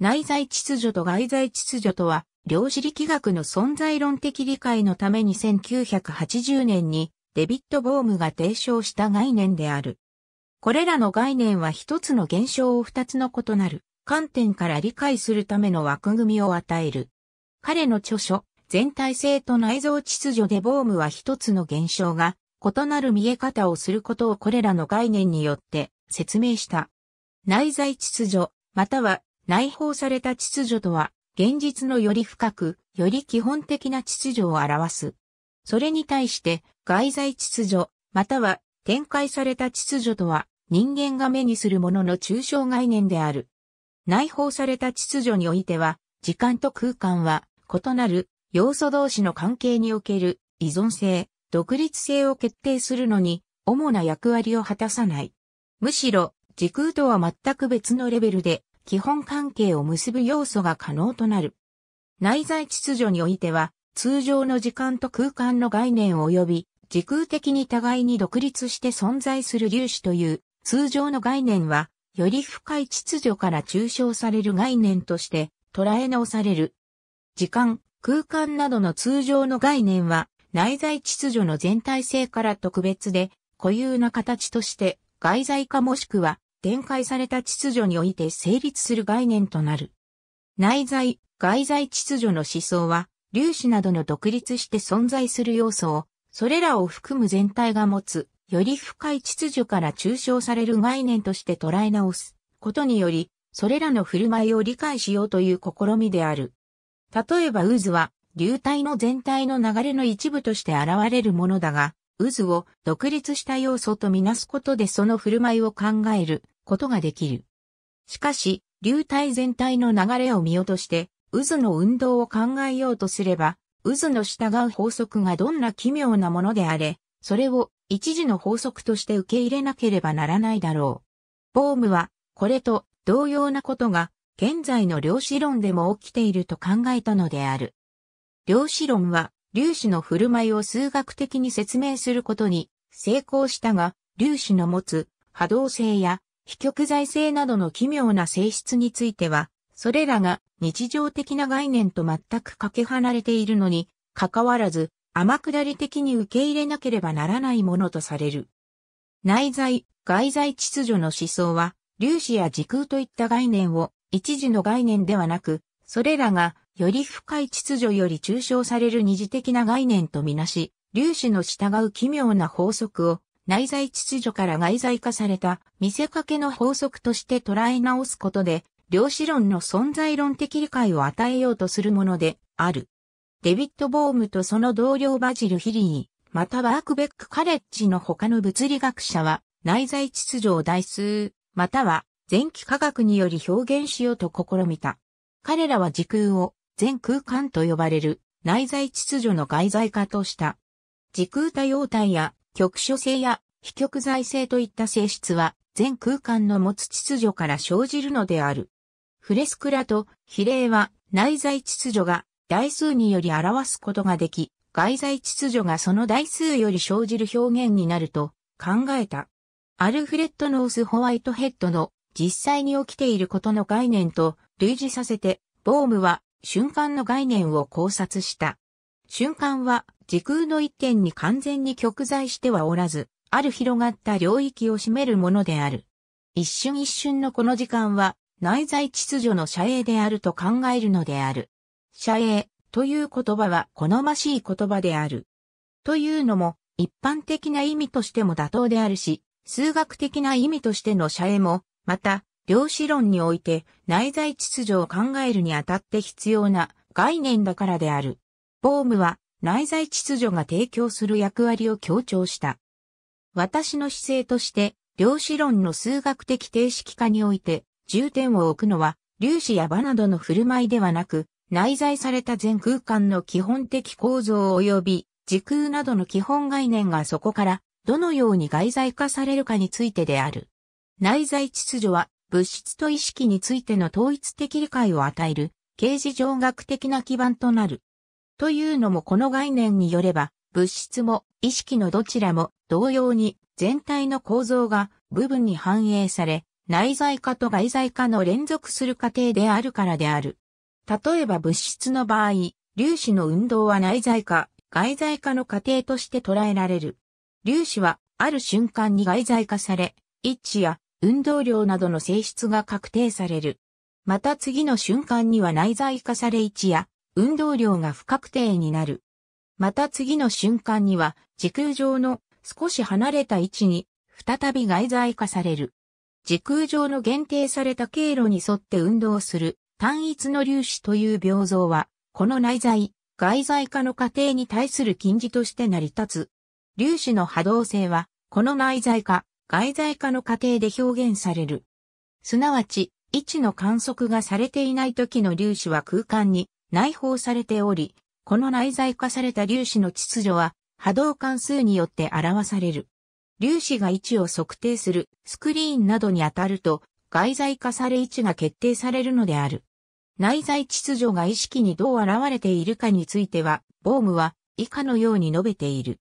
内在秩序と外在秩序とは、量子力学の存在論的理解のために1980年にデビット・ボームが提唱した概念である。これらの概念は一つの現象を二つの異なる観点から理解するための枠組みを与える。彼の著書、全体性と内臓秩序でボームは一つの現象が異なる見え方をすることをこれらの概念によって説明した。内在秩序、または内包された秩序とは、現実のより深く、より基本的な秩序を表す。それに対して、外在秩序、または展開された秩序とは、人間が目にするものの抽象概念である。内包された秩序においては、時間と空間は異なる要素同士の関係における依存性、独立性を決定するのに主な役割を果たさない。むしろ時空とは全く別のレベルで基本関係を結ぶ要素が可能となる。内在秩序においては、通常の時間と空間の概念及び、時空的に互いに独立して存在する粒子という、通常の概念は、より深い秩序から抽象される概念として捉え直される。時間、空間などの通常の概念は内在秩序の全体性から特別で固有な形として外在化もしくは展開された秩序において成立する概念となる。内在、外在秩序の思想は、粒子などの独立して存在する要素を、それらを含む全体が持つ、より深い秩序から抽象される概念として捉え直すことにより、それらの振る舞いを理解しようという試みである。例えば渦は、流体の全体の流れの一部として現れるものだが、渦を独立した要素とみなすことでその振る舞いを考えることができる。しかし、流体全体の流れを見落として、渦の運動を考えようとすれば、渦の従う法則がどんな奇妙なものであれ、それを一時の法則として受け入れなければならないだろう。ボームは、これと同様なことが、現在の量子論でも起きていると考えたのである。量子論は、粒子の振る舞いを数学的に説明することに成功したが、粒子の持つ波動性や非極財性などの奇妙な性質については、それらが日常的な概念と全くかけ離れているのに、かかわらず、天下り的に受け入れなければならないものとされる。内在、外在秩序の思想は、粒子や時空といった概念を一時の概念ではなく、それらがより深い秩序より抽象される二次的な概念とみなし、粒子の従う奇妙な法則を内在秩序から外在化された見せかけの法則として捉え直すことで、量子論の存在論的理解を与えようとするものである。デビッド・ボームとその同僚バジル・ヒリー、またはアークベック・カレッジの他の物理学者は、内在秩序を代数、または前期科学により表現しようと試みた。彼らは時空を全空間と呼ばれる内在秩序の外在化とした。時空多様体や局所性や非局在性といった性質は、全空間の持つ秩序から生じるのである。フレスクラと比例は内在秩序が台数により表すことができ、外在秩序がその台数より生じる表現になると考えた。アルフレッド・ノース・ホワイトヘッドの実際に起きていることの概念と類似させて、ボームは瞬間の概念を考察した。瞬間は時空の一点に完全に極在してはおらず、ある広がった領域を占めるものである。一瞬一瞬のこの時間は内在秩序の遮影であると考えるのである。遮影という言葉は好ましい言葉である。というのも一般的な意味としても妥当であるし、数学的な意味としての遮影も、また、量子論において内在秩序を考えるにあたって必要な概念だからである。ボームは内在秩序が提供する役割を強調した。私の姿勢として、量子論の数学的定式化において、重点を置くのは、粒子や場などの振る舞いではなく、内在された全空間の基本的構造及び、時空などの基本概念がそこから、どのように外在化されるかについてである。内在秩序は、物質と意識についての統一的理解を与える、形事上学的な基盤となる。というのもこの概念によれば、物質も意識のどちらも同様に全体の構造が部分に反映され、内在化と外在化の連続する過程であるからである。例えば物質の場合、粒子の運動は内在化、外在化の過程として捉えられる。粒子はある瞬間に外在化され、位置や運動量などの性質が確定される。また次の瞬間には内在化され位置や運動量が不確定になる。また次の瞬間には、時空上の少し離れた位置に、再び外在化される。時空上の限定された経路に沿って運動する単一の粒子という病像は、この内在、外在化の過程に対する近似として成り立つ。粒子の波動性は、この内在化、外在化の過程で表現される。すなわち、位置の観測がされていない時の粒子は空間に内包されており、この内在化された粒子の秩序は波動関数によって表される。粒子が位置を測定するスクリーンなどに当たると外在化され位置が決定されるのである。内在秩序が意識にどう現れているかについては、ボームは以下のように述べている。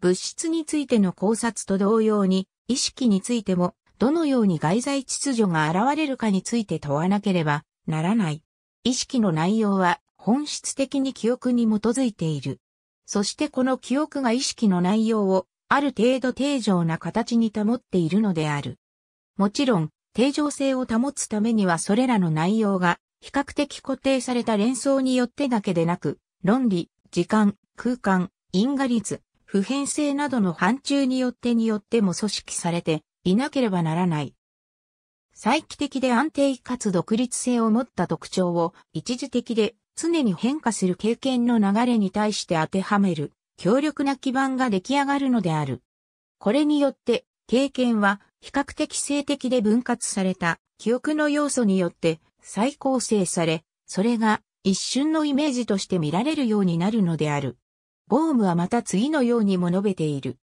物質についての考察と同様に、意識についても、どのように外在秩序が現れるかについて問わなければならない。意識の内容は本質的に記憶に基づいている。そしてこの記憶が意識の内容をある程度定常な形に保っているのである。もちろん、定常性を保つためにはそれらの内容が比較的固定された連想によってだけでなく、論理、時間、空間、因果率、普遍性などの範疇によってによっても組織されていなければならない。再帰的で安定かつ独立性を持った特徴を一時的で常に変化する経験の流れに対して当てはめる強力な基盤が出来上がるのである。これによって経験は比較的性的で分割された記憶の要素によって再構成され、それが一瞬のイメージとして見られるようになるのである。ボームはまた次のようにも述べている。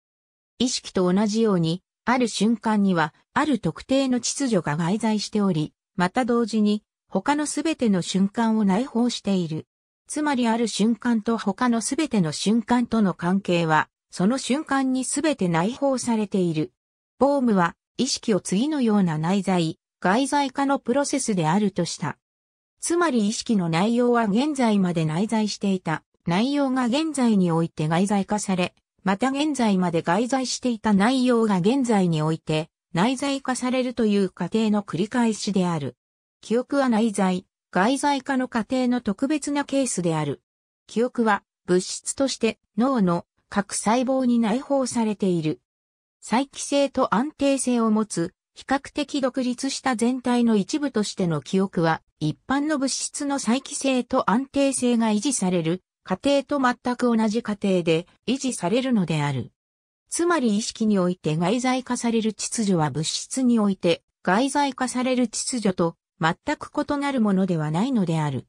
意識と同じようにある瞬間には、ある特定の秩序が外在しており、また同時に、他のすべての瞬間を内包している。つまりある瞬間と他のすべての瞬間との関係は、その瞬間にすべて内包されている。ボームは、意識を次のような内在、外在化のプロセスであるとした。つまり意識の内容は現在まで内在していた。内容が現在において外在化され、また現在まで外在していた内容が現在において内在化されるという過程の繰り返しである。記憶は内在、外在化の過程の特別なケースである。記憶は物質として脳の各細胞に内包されている。再帰性と安定性を持つ比較的独立した全体の一部としての記憶は一般の物質の再帰性と安定性が維持される過程と全く同じ過程で維持されるのである。つまり意識において外在化される秩序は物質において外在化される秩序と全く異なるものではないのである。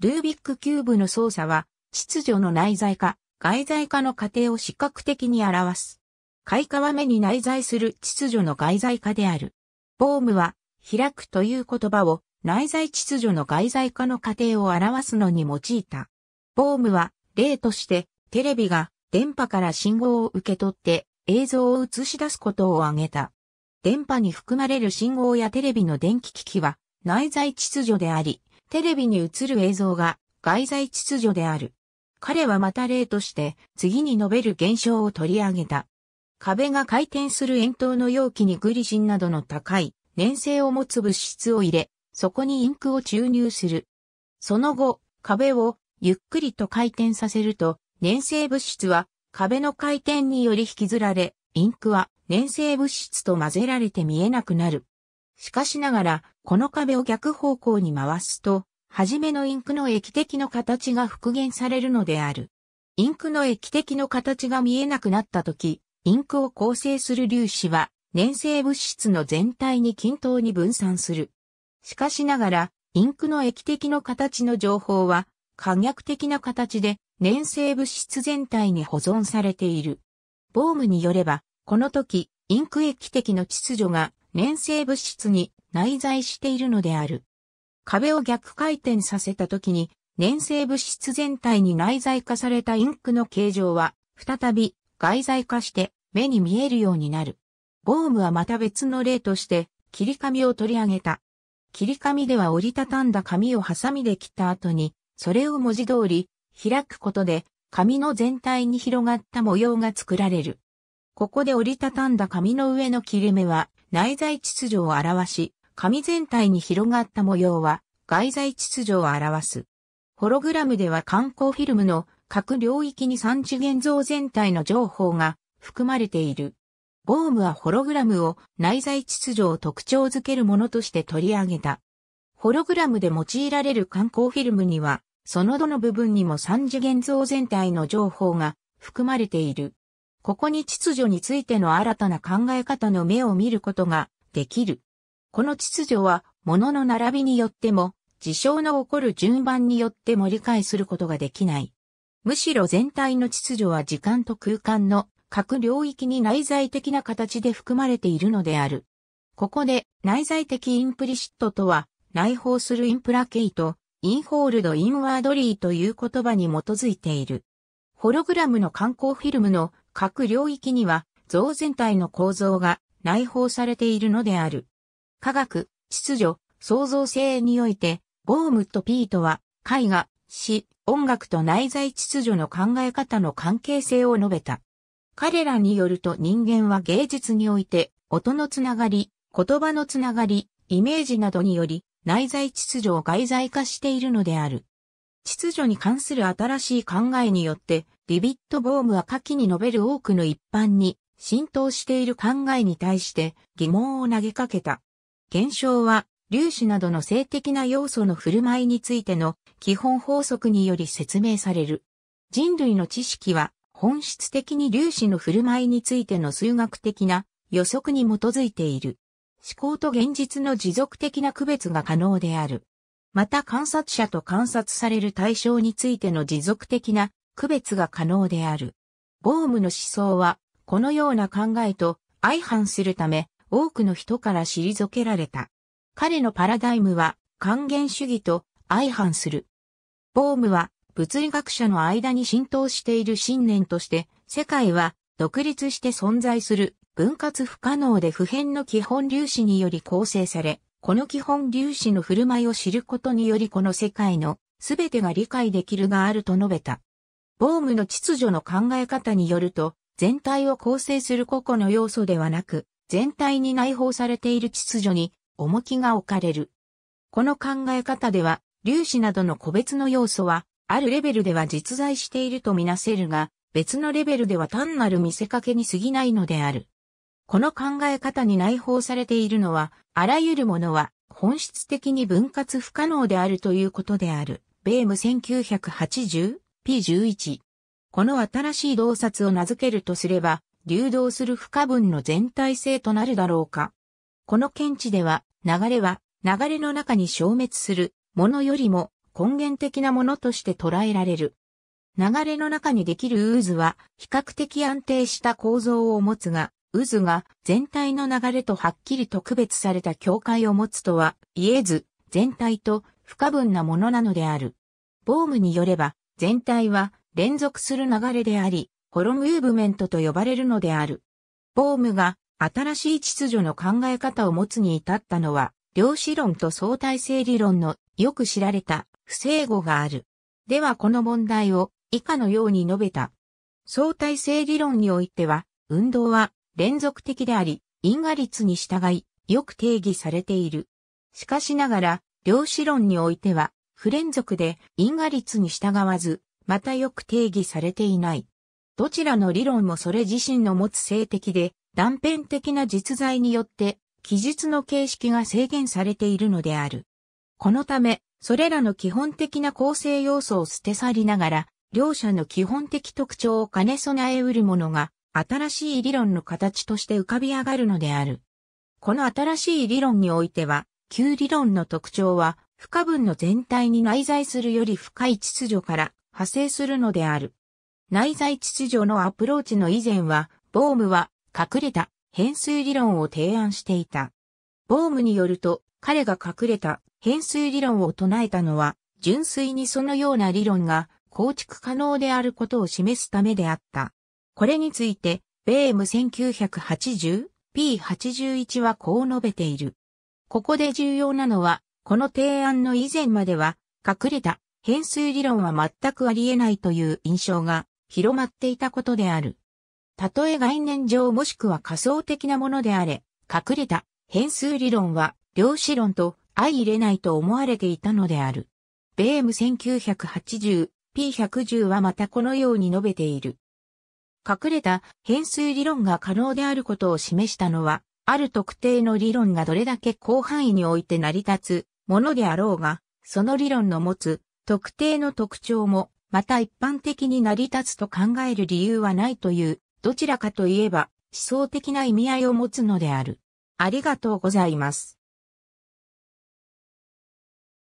ルービックキューブの操作は秩序の内在化、外在化の過程を視覚的に表す。開花は目に内在する秩序の外在化である。ボームは開くという言葉を内在秩序の外在化の過程を表すのに用いた。ボームは例としてテレビが電波から信号を受け取って映像を映し出すことを挙げた。電波に含まれる信号やテレビの電気機器は内在秩序であり、テレビに映る映像が外在秩序である。彼はまた例として次に述べる現象を取り上げた。壁が回転する円筒の容器にグリジンなどの高い粘性を持つ物質を入れ、そこにインクを注入する。その後、壁をゆっくりと回転させると、粘性物質は壁の回転により引きずられ、インクは粘性物質と混ぜられて見えなくなる。しかしながら、この壁を逆方向に回すと、はじめのインクの液滴の形が復元されるのである。インクの液滴の形が見えなくなったとき、インクを構成する粒子は、粘性物質の全体に均等に分散する。しかしながら、インクの液滴の形の情報は、可逆的な形で粘性物質全体に保存されている。ボームによれば、この時、インク液滴の秩序が粘性物質に内在しているのである。壁を逆回転させた時に、粘性物質全体に内在化されたインクの形状は、再び外在化して目に見えるようになる。ボームはまた別の例として、切り紙を取り上げた。切り紙では折りたたんだ紙をハサミで切った後に、それを文字通り開くことで紙の全体に広がった模様が作られる。ここで折りたたんだ紙の上の切れ目は内在秩序を表し、紙全体に広がった模様は外在秩序を表す。ホログラムでは観光フィルムの各領域に三次元像全体の情報が含まれている。ボームはホログラムを内在秩序を特徴づけるものとして取り上げた。ホログラムで用いられる観光フィルムには、そのどの部分にも三次元像全体の情報が含まれている。ここに秩序についての新たな考え方の目を見ることができる。この秩序は、物の並びによっても、事象の起こる順番によっても理解することができない。むしろ全体の秩序は時間と空間の各領域に内在的な形で含まれているのである。ここで内在的インプリシットとは内包するインプラケイト、インホールド・インワードリーという言葉に基づいている。ホログラムの観光フィルムの各領域には像全体の構造が内包されているのである。科学、秩序、創造性において、ボームとピートは絵画、詩、音楽と内在秩序の考え方の関係性を述べた。彼らによると人間は芸術において、音のつながり、言葉のつながり、イメージなどにより、内在秩序を外在化しているのである。秩序に関する新しい考えによって、リビット・ボームは下記に述べる多くの一般に浸透している考えに対して疑問を投げかけた。現象は粒子などの性的な要素の振る舞いについての基本法則により説明される。人類の知識は本質的に粒子の振る舞いについての数学的な予測に基づいている。思考と現実の持続的な区別が可能である。また観察者と観察される対象についての持続的な区別が可能である。ボームの思想は、このような考えと相反するため、多くの人から退けられた。彼のパラダイムは、還元主義と相反する。ボームは、物理学者の間に浸透している信念として、世界は独立して存在する分割不可能で普遍の基本粒子により構成され、この基本粒子の振る舞いを知ることによりこの世界のすべてが理解できるがあると述べた。ボームの秩序の考え方によると、全体を構成する個々の要素ではなく、全体に内包されている秩序に重きが置かれる。この考え方では、粒子などの個別の要素は、あるレベルでは実在しているとみなせるが、別のレベルでは単なる見せかけに過ぎないのである。この考え方に内包されているのは、あらゆるものは本質的に分割不可能であるということである。ベーム 1980p11。この新しい洞察を名付けるとすれば、流動する不可分の全体性となるだろうか。この見地では、流れは流れの中に消滅するものよりも根源的なものとして捉えられる。流れの中にできる渦は比較的安定した構造を持つが、渦が全体の流れとはっきりと区別された境界を持つとは言えず、全体と不可分なものなのである。ボームによれば、全体は連続する流れであり、ホロムーブメントと呼ばれるのである。ボームが新しい秩序の考え方を持つに至ったのは、量子論と相対性理論のよく知られた不整合がある。ではこの問題を以下のように述べた。相対性理論においては、運動は連続的であり、因果律に従い、よく定義されている。しかしながら、量子論においては、不連続で因果律に従わず、またよく定義されていない。どちらの理論もそれ自身の持つ性的で断片的な実在によって記述の形式が制限されているのである。このため、それらの基本的な構成要素を捨て去りながら、両者の基本的特徴を兼ね備えうるものが新しい理論の形として浮かび上がるのである。この新しい理論においては、旧理論の特徴は、不可分の全体に内在するより深い秩序から派生するのである。内在秩序のアプローチの以前は、ボームは隠れた変数理論を提案していた。ボームによると、彼が隠れた変数理論を唱えたのは、純粋にそのような理論が構築可能であることを示すためであった。これについて、ベーム 1980P81 はこう述べている。ここで重要なのは、この提案の以前までは、隠れた変数理論は全くあり得ないという印象が広まっていたことである。たとえ概念上もしくは仮想的なものであれ、隠れた変数理論は量子論と相入れないと思われていたのである。ベーム 1980P110 はまたこのように述べている。隠れた変数理論が可能であることを示したのは、ある特定の理論がどれだけ広範囲において成り立つものであろうが、その理論の持つ特定の特徴も、また一般的に成り立つと考える理由はないという、どちらかといえば思想的な意味合いを持つのである。ありがとうございます。